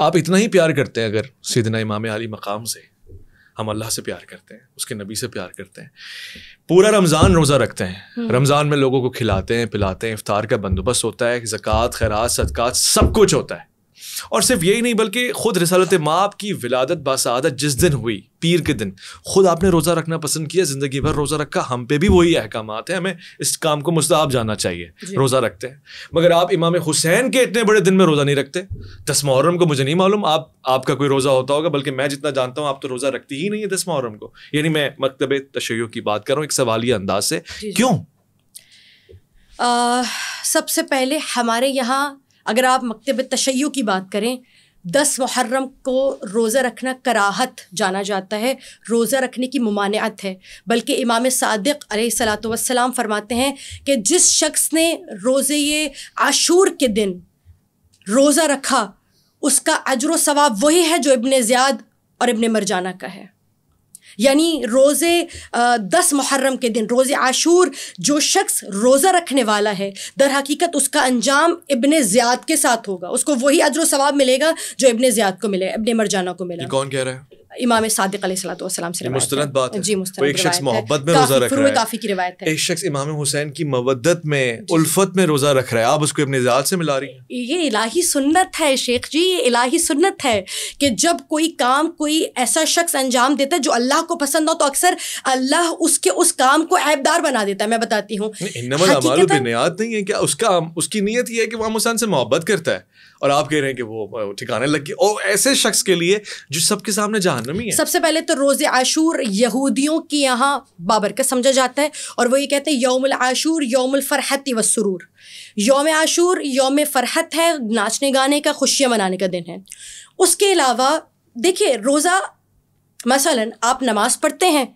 आप इतना ही प्यार करते हैं अगर सिदना इमाम अली मकाम से हम अल्लाह से प्यार करते हैं उसके नबी से प्यार करते हैं पूरा रमज़ान रोज़ा रखते हैं हम्म। रमज़ान में लोगों को खिलाते हैं पिलाते हैं इफ्तार का बंदोबस्त होता है जक़ात खैरात सदक़ात सब कुछ होता है और सिर्फ यही नहीं बल्कि खुद रिसालत माप की विलादत बासादत जिस दिन हुई पीर के दिन खुद आपने रोज़ा रखना पसंद किया ज़िंदगी भर रोज़ा रखा हम पे भी वही अहकाम हैं हमें इस काम को मुस्ताब जाना चाहिए रोज़ा रखते हैं मगर आप इमाम हुसैन के इतने बड़े दिन में रोज़ा नहीं रखते दस मुहर्रम को मुझे नहीं मालूम आप आपका कोई रोज़ा होता होगा बल्कि मैं जितना जानता हूँ आप तो रोज़ा रखती ही नहीं है दस मुहर्रम को यानी मैं मकतब तशैयों की बात करूँ रहा हूँ एक सवालिया अंदाज से क्यों सबसे पहले हमारे यहाँ अगर आप मकतब तशैय की बात करें दस मुहर्रम को रोज़ा रखना कराहत जाना जाता है रोज़ा रखने की ममानियत है बल्कि इमाम सदक़ सलाम फरमाते हैं कि जिस शख्स ने रोज़े ये आशूर के दिन रोज़ा रखा उसका अजर सवाब वही है जो इबन ज़्याद और इबन मरजाना का है यानी रोज़े दस मुहर्रम के दिन रोजे आशूर जो शख्स रोज़ा रखने वाला है दर हकीकत उसका अंजाम इबन ज़ियाद के साथ होगा उसको वही अजर सवाब मिलेगा जो इबन ज़्याद को मिले इबन मरजाना को मिले कौन कह रहा है इमाम सादिक सलाम से मुस्तनद बात है जी मुस्तनद एक शख्स मोहब्बत में रोजा रख रहा है काफी की रिवायत है एक शख्स इमाम हुसैन की मवदत में उल्फत में रोजा रख रहा है आप उसको अपने से मिला रही हैं ये इलाही सुन्नत है शेख जी ये इलाही सुन्नत है कि जब कोई काम कोई ऐसा शख्स अंजाम देता है जो अल्लाह को पसंद हो तो अक्सर अल्लाह उसके उस काम को ऐबदार बना देता है मैं बताती हूँ बुनियाद नहीं है क्या उसका उसकी नीयत यह है कि वह हुसैन से मोहब्बत करता है और आप कह रहे हैं कि वो ठिकाने लग गए और ऐसे शख्स के लिए जो सबके सामने जा जहनमी है सबसे पहले तो रोज़ आशूर यहूदियों की यहाँ बाबरकत समझा जाता है और वो ये कहते हैं यौमल आशूर यौमल फरहती वसरूर योम आशूर योम फ़रहत है नाचने गाने का खुशियाँ मनाने का दिन है उसके अलावा देखिए रोज़ा मसलन आप नमाज़ पढ़ते हैं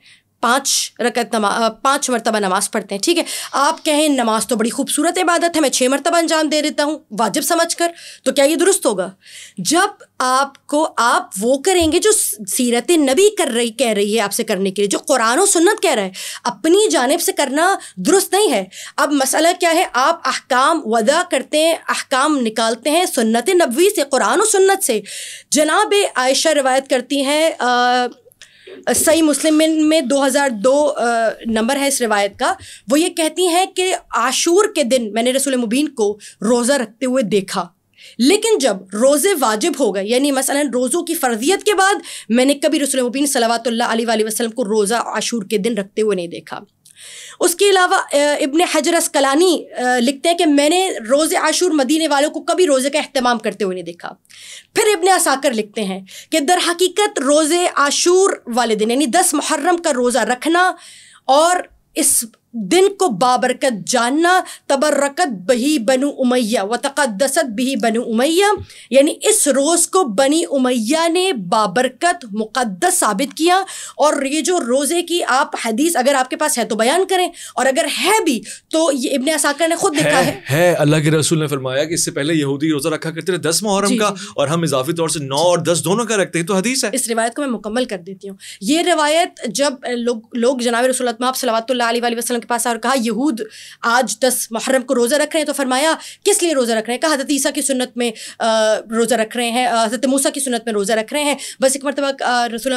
पाँच रकत नमा पाँच मरतबा नमाज़ पढ़ते हैं ठीक है आप कहें नमाज़ तो बड़ी खूबसूरत इबादत है मैं छः मरतबा अंजाम दे देता हूँ वाजिब समझ कर तो क्या ये दुरुस्त होगा जब आपको आप वो करेंगे जो सीरत नबी कर रही कह रही है आपसे करने के लिए जो कुरान और सुन्नत कह रहा है अपनी जानब से करना दुरुस्त नहीं है अब मसला क्या है आप अहकाम वदा करते हैं अहकाम निकालते हैं सुन्नत नबी से कुरान और सुन्नत से जनाब आयशा रिवायत करती हैं सही मुस्लिम में, में 2002 नंबर है इस रिवायत का वो ये कहती हैं कि आशूर के दिन मैंने रसूल मुबीन को रोज़ा रखते हुए देखा लेकिन जब रोज़े वाजिब हो गए यानी मसला रोज़ों की फ़र्जियत के बाद मैंने कभी रसूल मुबीन सलावा वसलम को रोज़ा आशूर के दिन रखते हुए नहीं देखा उसके अलावा इबन हजर असकलानी लिखते हैं कि मैंने रोज़ आशूर मदीने वालों को कभी रोज़े का अहतमाम करते हुए नहीं देखा फिर इबन असाकर लिखते हैं कि दर हकीकत रोज़ आशूर वाले दिन यानी दस मुहर्रम का रोज़ा रखना और इस दिन को बाबरकत जानना तबरकत बही बनु उमैया व तकदसत बही बनु उमैया यानी इस रोज़ को बनी उमैया ने बाबरकत मुक़दस साबित किया और ये जो रोज़े की आप हदीस अगर आपके पास है तो बयान करें और अगर है भी तो ये इबन असाकर ने खुद लिखा है, है, है अल्लाह के रसूल ने फरमाया कि इससे पहले यहूदी रोज़ा रखा करते थे दस मुहर्रम का और हम इजाफी तौर से नौ और दस दोनों का रखते हैं तो हदीस है इस रिवायत को मैं मुकम्मल कर देती हूँ ये रिवायत जब लोग जनाब रसूल आप सलावत वसलम के पास और कहा यहूद आज दस मुहर्रम को रोज़ा रख रहे हैं तो फरमाया किस लिए रोज़ा रख रहे हैं कहा हजरत ईसा की सुनत में रोज़ा रख रहे हैं हजरत मूसा की सुनत में रोज़ा रख रहे हैं बस एक मरतबा रसूल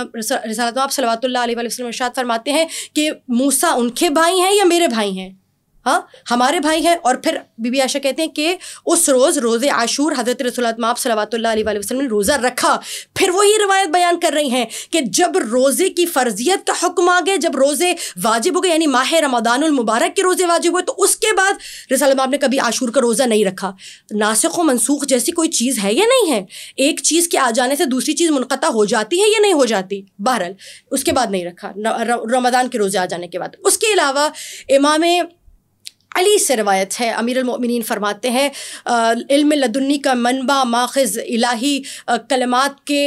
आप सलवा वसलम शाद फरमाते हैं कि मूसा उनके भाई हैं या मेरे भाई हैं हाँ हमारे भाई हैं और फिर बीबी आशा कहते हैं कि उस रोज़ रोज़े आशूर हज़रत रसोलत माप सलावा वसलम ने रोज़ा रखा फिर वही रवायत बयान कर रही हैं कि जब रोज़े की फ़र्जियत का हुक्म आ गया जब रोज़े वाजिब हो गए यानी माह रमदानमबारक के रोज़े वाजिब हुए तो उसके बाद रसल माप ने कभी आशूर का रोज़ा नहीं रखा नासिक व मनसूख जैसी कोई चीज़ है या नहीं है एक चीज़ के आ जाने से दूसरी चीज़ मुनता हो जाती है या नहीं हो जाती बहरहाल उसके बाद नहीं रखा रमदान के रोज़े आ जाने के बाद उसके अलावा इमाम अली से रवायत है अमीर अमीरमिन फरमाते हैं इल्म लदुन्नी का मनबा माखज़ इलाही कलमात के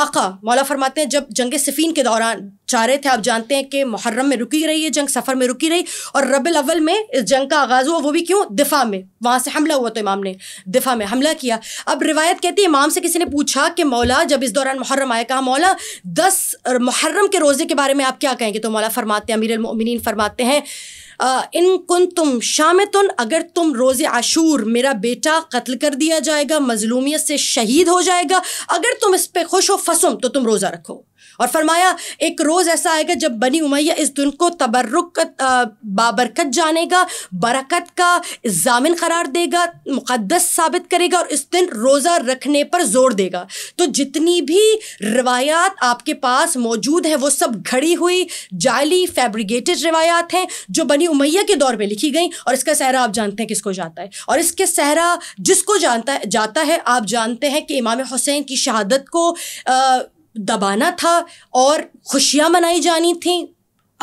आका मौला फरमाते हैं जब जंग सिफीन के दौरान चाह रहे थे आप जानते हैं कि मुहर्रम में रुकी रही है जंग सफ़र में रुकी रही और रबल अव्वल में इस जंग का आगाज़ हुआ वो भी क्यों दिफा में वहाँ से हमला हुआ तो इमाम ने दिफा में हमला किया अब रिवायत कहती है इमाम से किसी ने पूछा कि मौला जब इस दौरान मुहर्रम आया कहा मौला दस मुहर्रम के रोज़े के बारे में आप क्या कहेंगे तो मौला फरमाते अमीर फरमाते हैं इन कुन तुम तुन अगर तुम रोज़ आशूर मेरा बेटा कत्ल कर दिया जाएगा मजलूमियत से शहीद हो जाएगा अगर तुम इस पर खुश हो फसुम तो तुम रोज़ा रखो और फरमाया एक रोज़ ऐसा आएगा जब बनी उमैया इस दिन को तबरुक बाबरकत जानेगा बरकत का जामिन करार देगा मुकदस साबित करेगा और इस दिन रोज़ा रखने पर जोर देगा तो जितनी भी रवायात आपके पास मौजूद है वो सब घड़ी हुई जाली फैब्रिकेटेड रवायात हैं जो बनी उमैया के दौर में लिखी गई और इसका सहरा आप जानते हैं किसको जाता है और इसके सहरा जिसको जानता जाता है आप जानते हैं कि इमाम हुसैन की शहादत को आ, दबाना था और खुशियाँ मनाई जानी थी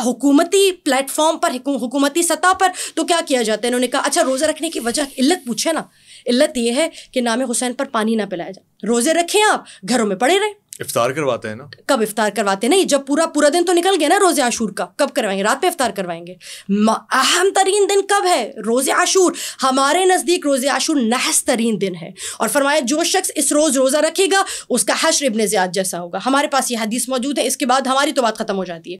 हुकूमती प्लेटफॉर्म पर हुकूमती सतह पर तो क्या किया जाता है इन्होंने कहा अच्छा रोज़ा रखने की वजह इल्लत पूछे ना इल्लत ये है कि नाम हुसैन पर पानी ना पिलाया जाए रोज़े रखें आप घरों में पड़े रहें इफ्तार करवाते हैं ना कब इफ्तार करवाते हैं ना ये जब पूरा पूरा दिन तो निकल गया ना रोज़ आशूर का कब करवाएंगे रात पे इफ्तार करवाएंगे अहम तरीन दिन कब है रोज़ आशूर हमारे नज़दीक रोज़ आशूर नहस तरीन दिन है और फरमाया जो शख्स इस रोज़ रोज़ा रखेगा उसका हश्र इबन ज़्याद जैसा होगा हमारे पास ये हदीस मौजूद है इसके बाद हमारी तो बात ख़त्म हो जाती है